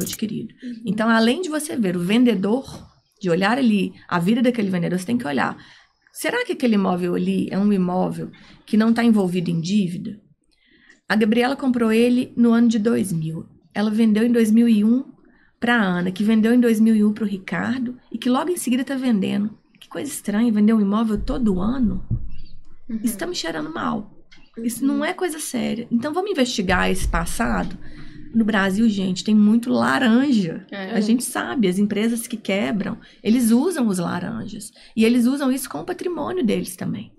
adquirido. Então, além de você ver o vendedor, de olhar ali a vida daquele vendedor, você tem que olhar. Será que aquele imóvel ali é um imóvel que não está envolvido em dívida? A Gabriela comprou ele no ano de 2000. Ela vendeu em 2001 para a Ana, que vendeu em 2001 para o Ricardo e que logo em seguida está vendendo. Que coisa estranha, vender um imóvel todo ano? Uhum. Isso está me cheirando mal. Isso não é coisa séria. Então vamos investigar esse passado. No Brasil, gente, tem muito laranja. É. A gente sabe, as empresas que quebram, eles usam os laranjas. E eles usam isso com o patrimônio deles também.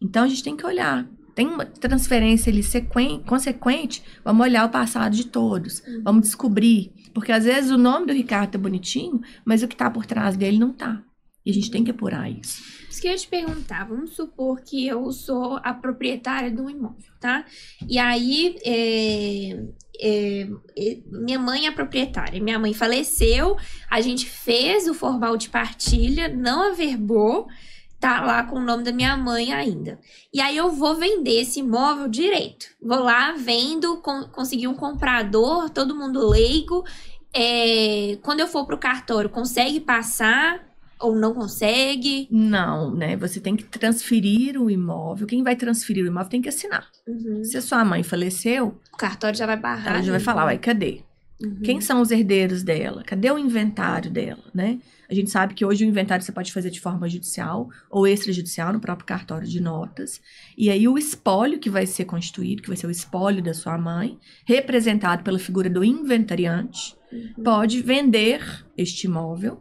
Então a gente tem que olhar. Tem uma transferência ali consequente, vamos olhar o passado de todos. Vamos descobrir. Porque às vezes o nome do Ricardo é bonitinho, mas o que está por trás dele não está. E a gente tem que apurar isso. Isso que eu ia te perguntar, vamos supor que eu sou a proprietária de um imóvel, tá? E aí, é, é, é minha mãe é proprietária, minha mãe faleceu, a gente fez o formal de partilha, não averbou, tá lá com o nome da minha mãe ainda. E aí eu vou vender esse imóvel direito. Vou lá, vendo, con consegui um comprador, todo mundo leigo. É, quando eu for pro cartório, consegue passar ou não consegue? Não, né? Você tem que transferir o imóvel. Quem vai transferir o imóvel tem que assinar. Uhum. Se a sua mãe faleceu, o cartório já vai barrar. Ela já vai falar, uai, cadê? Uhum. Quem são os herdeiros dela? Cadê o inventário dela, né? A gente sabe que hoje o inventário você pode fazer de forma judicial ou extrajudicial no próprio cartório de notas. E aí o espólio que vai ser constituído, que vai ser o espólio da sua mãe, representado pela figura do inventariante, uhum. pode vender este imóvel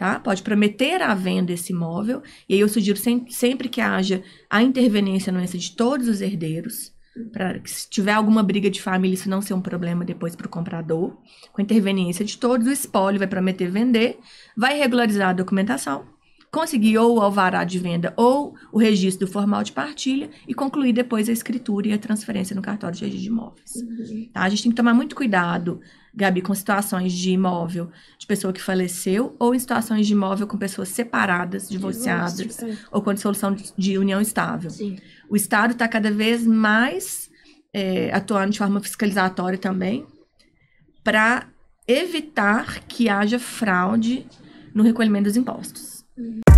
Tá? Pode prometer a venda esse imóvel, e aí eu sugiro sempre, sempre que haja a intervenência anuência de todos os herdeiros, para que se tiver alguma briga de família, isso não ser um problema depois para o comprador. Com a intervenência de todos, o espólio vai prometer vender, vai regularizar a documentação, conseguir ou o alvará de venda ou o registro do formal de partilha e concluir depois a escritura e a transferência no cartório de registro de imóveis. Uhum. Tá? A gente tem que tomar muito cuidado Gabi, com situações de imóvel de pessoa que faleceu, ou em situações de imóvel com pessoas separadas, divorciadas, é. ou com dissolução de união estável. Sim. O Estado está cada vez mais é, atuando de forma fiscalizatória também, para evitar que haja fraude no recolhimento dos impostos. Uhum.